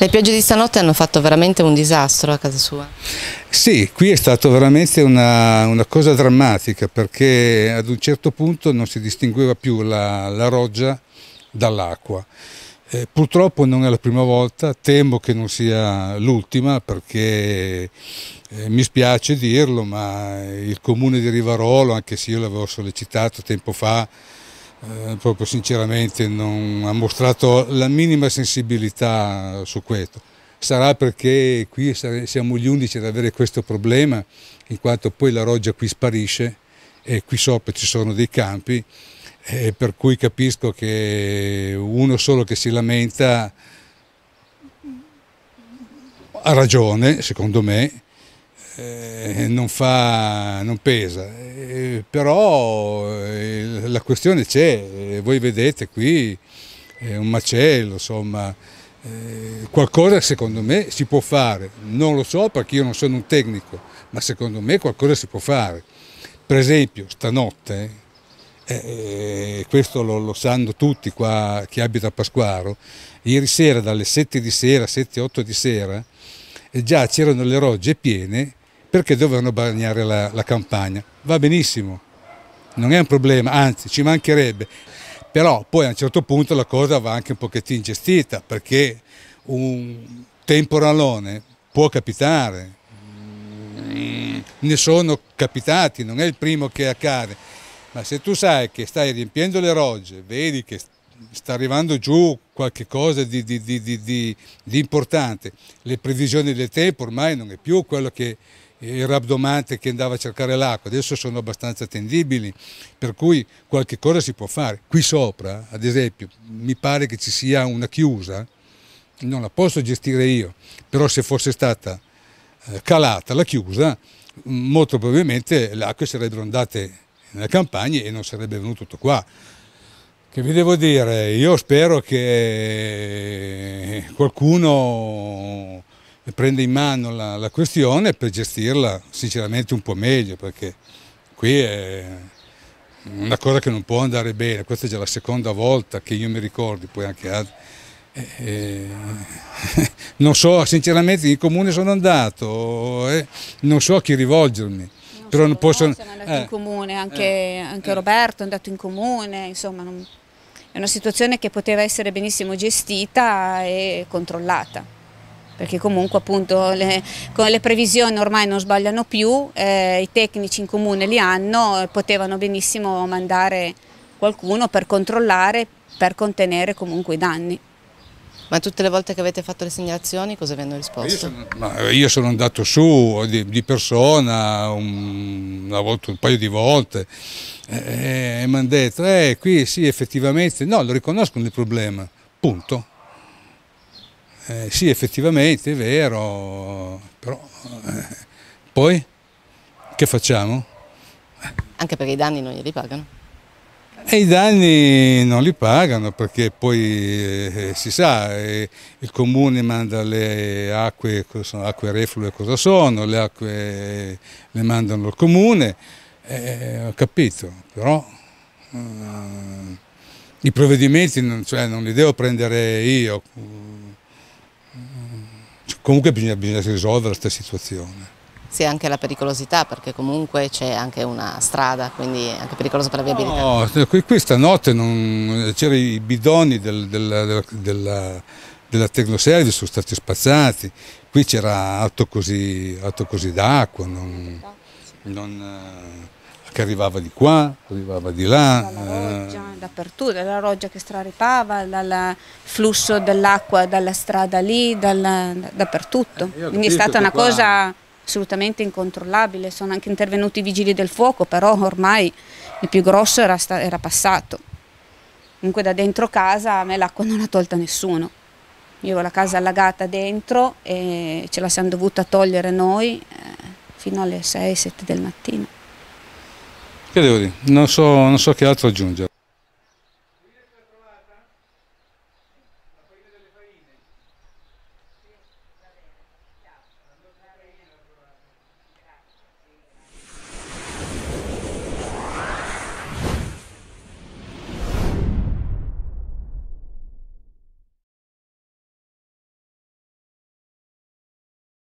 Le piogge di stanotte hanno fatto veramente un disastro a casa sua? Sì, qui è stata veramente una, una, cosa drammatica perché ad un certo punto non si distingueva più la, la roggia dall'acqua. Eh, purtroppo non è la prima volta, temo che non sia l'ultima perché eh, mi spiace dirlo, ma il comune di Rivarolo, anche se io l'avevo sollecitato tempo fa, eh, proprio sinceramente non ha mostrato la minima sensibilità su questo. Sarà perché qui siamo gli unici ad avere questo problema, in quanto poi la roggia qui sparisce e qui sopra ci sono dei campi, eh, per cui capisco che uno solo che si lamenta ha ragione, secondo me, eh, non, fa, non pesa. Eh, però eh, la questione c'è, eh, voi vedete qui è eh, un macello, insomma, qualcosa secondo me si può fare, non lo so perché io non sono un tecnico, ma secondo me qualcosa si può fare. Per esempio stanotte, eh, questo lo, lo, sanno tutti qua che abita a Pasquaro, ieri sera dalle 7 di sera, 7-8 di sera, eh, già c'erano le rogge piene perché dovevano bagnare la, la campagna. Va benissimo, non è un problema, anzi ci mancherebbe. Però poi a un certo punto la cosa va anche un pochettino gestita perché un temporalone può capitare, ne sono capitati, non è il primo che accade, ma se tu sai che stai riempiendo le rogge, vedi che sta arrivando giù qualche cosa di, di, di, di importante, le previsioni del tempo ormai non è più quello che il rabdomante che andava a cercare l'acqua, adesso sono abbastanza attendibili, per cui qualche cosa si può fare. Qui sopra, ad esempio, mi pare che ci sia una chiusa, non la posso gestire io, però se fosse stata eh, calata la chiusa, molto probabilmente le acque sarebbero andate nelle campagne e non sarebbe venuto tutto qua. Che vi devo dire? Io spero che eh, qualcuno prende in mano la, la, questione per gestirla sinceramente un po' meglio, perché qui è una cosa che non può andare bene, questa è già la seconda volta che io mi ricordo, poi anche altri. Eh, non so, sinceramente in comune sono andato, eh, non so a chi rivolgermi. Non però non posso... Noi siamo eh, in comune, eh, anche, eh. anche Roberto è andato in comune, insomma non... è una situazione che poteva essere benissimo gestita e controllata perché comunque appunto le, le previsioni ormai non sbagliano più, eh, i tecnici in comune li hanno, eh, potevano benissimo mandare qualcuno per controllare, per contenere comunque i danni. Ma tutte le volte che avete fatto le segnalazioni cosa vi hanno risposto? Io sono, io sono andato su di, di persona un, una volta, un paio di volte e, eh, e mi hanno detto, eh qui sì effettivamente, no lo riconoscono il problema, punto. Eh, sì effettivamente è vero, però eh, poi che facciamo? Anche perché i danni non li pagano. E i danni non li pagano perché poi eh, si sa, eh, il comune manda le acque, sono, acque reflue cosa sono, le acque eh, le mandano al comune, ho capito, però i provvedimenti non, cioè, non li devo prendere io, Comunque bisogna, bisogna risolvere questa situazione. Sì, anche la pericolosità, perché comunque c'è anche una strada, quindi anche pericolosa per la viabilità. No, questa notte c'erano i bidoni del, del, della, della Tecnoservice, sono stati spazzati, qui c'era alto così, così d'acqua, non, non eh, che arrivava di qua, arrivava di là. Dalla roggia, eh. dappertutto, dalla roggia che straripava, dal flusso dell'acqua dalla strada lì, dalla, dappertutto. Eh, Quindi è stata una qua... cosa assolutamente incontrollabile, sono anche intervenuti i vigili del fuoco, però ormai il più grosso era, era passato. Comunque da dentro casa a me l'acqua non l'ha tolta nessuno. Io avevo la casa allagata dentro e ce la siamo dovuta togliere noi eh, fino alle 6-7 del mattino. Che devo dire? Non so, non so che altro aggiungere.